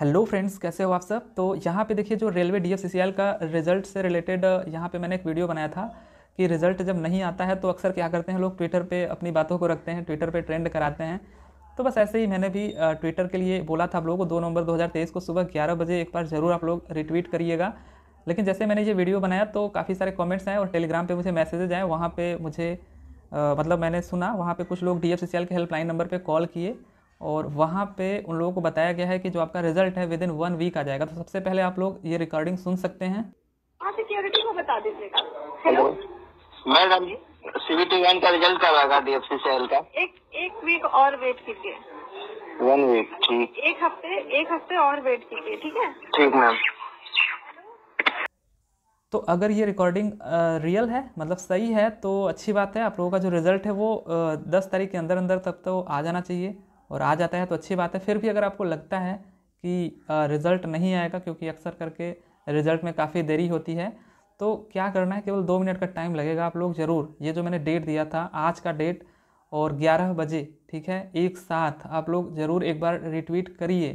hello friends कैसे हो आप सब तो यहाँ पे देखिए जो रेलवे डी का रिजल्ट से रिलेटेड यहाँ पे मैंने एक वीडियो बनाया था कि रिज़ल्ट जब नहीं आता है तो अक्सर क्या करते हैं लोग ट्विटर पे अपनी बातों को रखते हैं ट्विटर पे ट्रेंड कराते हैं तो बस ऐसे ही मैंने भी ट्विटर के लिए बोला था आप लोगों को दो नवंबर दो को सुबह ग्यारह बजे एक बार ज़रूर आप लोग रिट्वीट करिएगा लेकिन जैसे मैंने ये वीडियो बनाया तो काफ़ी सारे कॉमेंट्स आए और टेलीग्राम पे मुझे मैसेजेज आए वहाँ पर मुझे मतलब मैंने सुना वहाँ पर कुछ लोग डी के हेल्पलाइन नंबर पर कॉल किए और वहाँ पे उन लोगों को बताया गया है कि जो आपका रिजल्ट है विद इन वन वीक आ जाएगा तो सबसे पहले आप लोग ये रिकॉर्डिंग सुन सकते हैं सिक्योरिटी हाँ, को बता दीजिएगा हेलो मैडम का रिजल्ट डीएफसी सेल एक एक वीक और वेट कीजिए वन वीक ठीक एक हफ्ते एक हफ्ते और वेट कीजिए ठीक है ठीक मैम तो अगर ये रिकॉर्डिंग रियल है मतलब सही है तो अच्छी बात है आप लोगों का जो रिज़ल्ट है वो दस तारीख के अंदर अंदर तक तो आ जाना चाहिए और आ जाता है तो अच्छी बात है फिर भी अगर आपको लगता है कि रिज़ल्ट नहीं आएगा क्योंकि अक्सर करके रिज़ल्ट में काफ़ी देरी होती है तो क्या करना है केवल दो मिनट का टाइम लगेगा आप लोग ज़रूर ये जो मैंने डेट दिया था आज का डेट और ग्यारह बजे ठीक है एक साथ आप लोग ज़रूर एक बार रिट्वीट करिए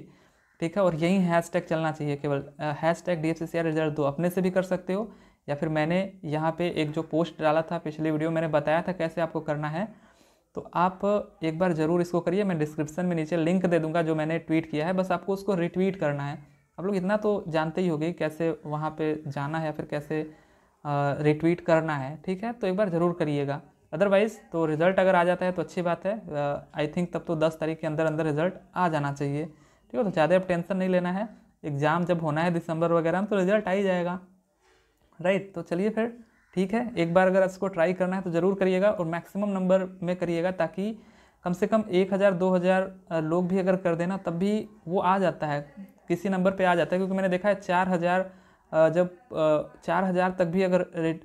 ठीक है और यही हैश टैग चलना चाहिए केवल हैश टैग डी रिज़ल्ट दो अपने से भी कर सकते हो या फिर मैंने यहाँ पे एक जो पोस्ट डाला था पिछले वीडियो मैंने बताया था कैसे आपको करना है तो आप एक बार ज़रूर इसको करिए मैं डिस्क्रिप्शन में नीचे लिंक दे दूंगा जो मैंने ट्वीट किया है बस आपको उसको रिट्वीट करना है आप लोग इतना तो जानते ही होंगे कैसे वहाँ पे जाना है फिर कैसे रिट्वीट करना है ठीक है तो एक बार ज़रूर करिएगा अदरवाइज़ तो रिज़ल्ट अगर आ जाता है तो अच्छी बात है आई थिंक तब तो दस तारीख के अंदर अंदर रिज़ल्ट आ जाना चाहिए ठीक है तो ज़्यादा अब टेंशन नहीं लेना है एग्ज़ाम जब होना है दिसंबर वगैरह में तो रिज़ल्ट आ ही जाएगा राइट तो चलिए फिर ठीक है एक बार अगर इसको ट्राई करना है तो ज़रूर करिएगा और मैक्सिमम नंबर में करिएगा ताकि कम से कम एक हज़ार दो हज़ार लोग भी अगर कर देना तब भी वो आ जाता है किसी नंबर पे आ जाता है क्योंकि मैंने देखा है चार हज़ार जब चार हज़ार तक भी अगर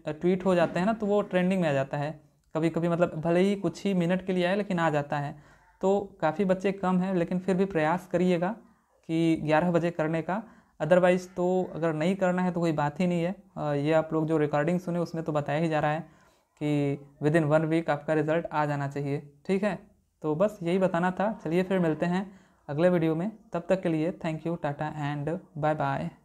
ट्वीट हो जाते हैं ना तो वो ट्रेंडिंग में आ जाता है कभी कभी मतलब भले ही कुछ ही मिनट के लिए आए लेकिन आ जाता है तो काफ़ी बच्चे कम हैं लेकिन फिर भी प्रयास करिएगा कि ग्यारह बजे करने का अदरवाइज़ तो अगर नहीं करना है तो कोई बात ही नहीं है ये आप लोग जो रिकॉर्डिंग सुने उसमें तो बताया ही जा रहा है कि विद इन वन वीक आपका रिज़ल्ट आ जाना चाहिए ठीक है तो बस यही बताना था चलिए फिर मिलते हैं अगले वीडियो में तब तक के लिए thank you tata and bye bye